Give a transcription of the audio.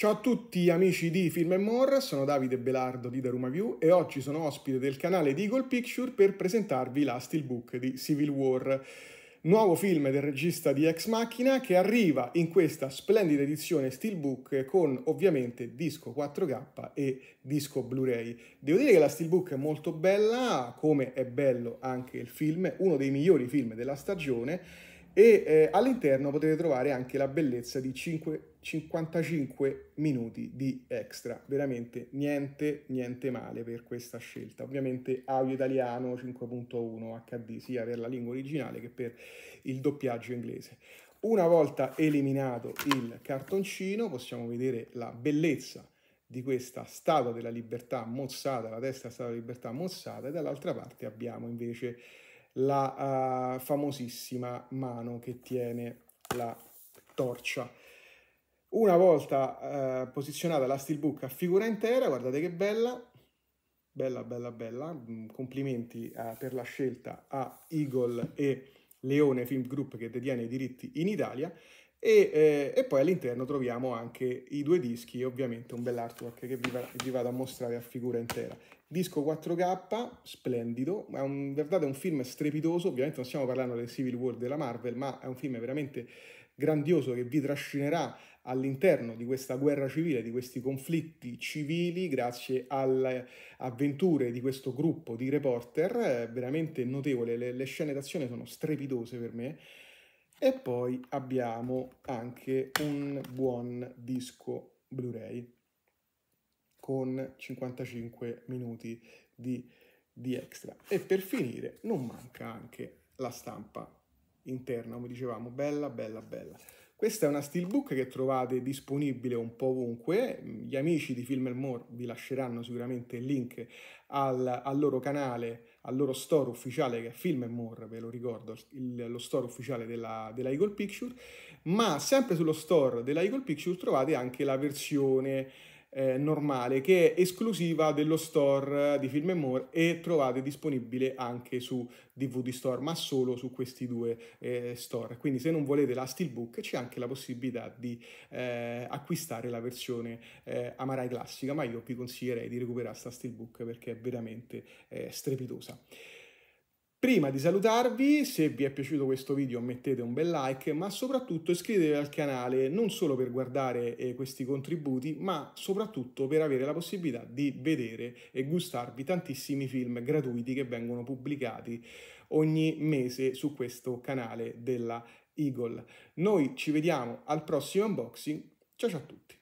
Ciao a tutti amici di Film e More, sono Davide Belardo di Daruma View e oggi sono ospite del canale di Eagle Picture per presentarvi la steelbook di Civil War, nuovo film del regista di Ex Machina che arriva in questa splendida edizione steelbook con ovviamente disco 4K e disco Blu-ray. Devo dire che la steelbook è molto bella, come è bello anche il film, uno dei migliori film della stagione e eh, all'interno potete trovare anche la bellezza di 5, 55 minuti di extra, veramente niente, niente male per questa scelta. Ovviamente audio italiano 5.1 HD sia per la lingua originale che per il doppiaggio inglese. Una volta eliminato il cartoncino possiamo vedere la bellezza di questa statua della libertà mozzata, la destra statua della libertà mozzata e dall'altra parte abbiamo invece la uh, famosissima mano che tiene la torcia. Una volta uh, posizionata la steelbook a figura intera, guardate che bella, bella bella bella, mm, complimenti uh, per la scelta a Eagle e Leone Film Group che detiene i diritti in Italia e, eh, e, poi all'interno troviamo anche i due dischi, ovviamente un bel artwork che vi, va, vi, vado a mostrare a figura intera. Disco 4K, splendido, è un, è un film strepitoso, ovviamente non stiamo parlando del Civil War della Marvel, ma è un film veramente grandioso che vi trascinerà all'interno di questa guerra civile, di questi conflitti civili, grazie alle avventure di questo gruppo di reporter, è veramente notevole, le, le scene d'azione sono strepitose per me, e poi abbiamo anche un buon disco Blu-ray con 55 minuti di, di, extra. E per finire non manca anche la stampa interna, come dicevamo, bella, bella, bella. Questa è una steelbook che trovate disponibile un po' ovunque, gli amici di Film More vi lasceranno sicuramente il link al, al, loro canale, al loro store ufficiale che è Film More, ve lo ricordo, il, lo store ufficiale della, della Eagle Picture, ma sempre sullo store della Eagle Picture trovate anche la versione eh, normale che è esclusiva dello store di Film More e trovate disponibile anche su DVD Store, ma solo su questi due eh, store. Quindi se non volete la Steelbook c'è anche la possibilità di eh, acquistare la versione eh, Amarai classica, ma io vi consiglierei di recuperare sta Steelbook perché è veramente eh, strepitosa. Prima di salutarvi, se vi è piaciuto questo video mettete un bel like, ma soprattutto iscrivetevi al canale non solo per guardare eh, questi contributi, ma soprattutto per avere la possibilità di vedere e gustarvi tantissimi film gratuiti che vengono pubblicati ogni mese su questo canale della Eagle. Noi ci vediamo al prossimo unboxing, ciao ciao a tutti!